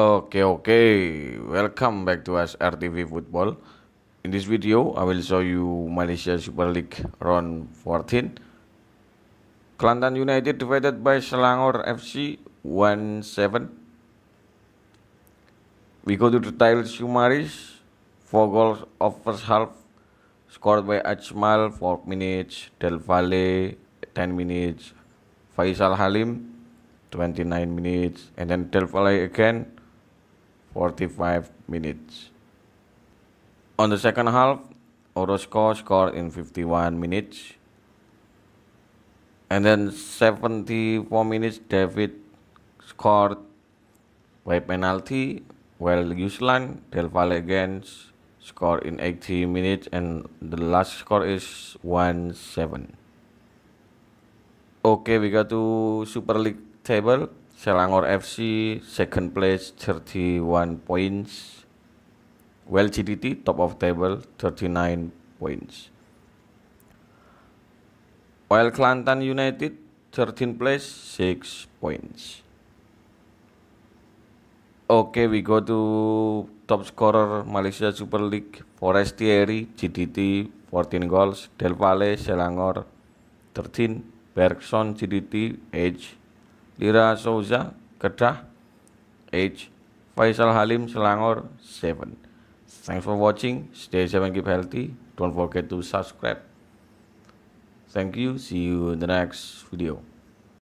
Okay, okay. Welcome back to us RTV Football. In this video, I will show you Malaysia Super League round 14. Kelantan United defeated by Selangor FC 1-7. We go to the title summaries. Four goals of first half scored by Ajmal 4 minutes, Del Valle 10 minutes, Faisal Halim 29 minutes, and then Del Valle again 45 minutes. On the second half, Orozco scored in 51 minutes. And then 74 minutes, David scored by penalty, while Yuslan Del Valle again scored in 80 minutes, and the last score is 1 7. Okay, we got to Super League table. Selangor FC second place 31 points. Well GDT top of table 39 points. While Kelantan United 13 place 6 points. Okay, we go to top scorer Malaysia Super League Forestieri GDT 14 goals, Del Valle Selangor 13, Bergson GDT age Lira Souza Kedah H Faisal Halim Selangor 7 Thanks for watching stay safe and keep healthy don't forget to subscribe Thank you see you in the next video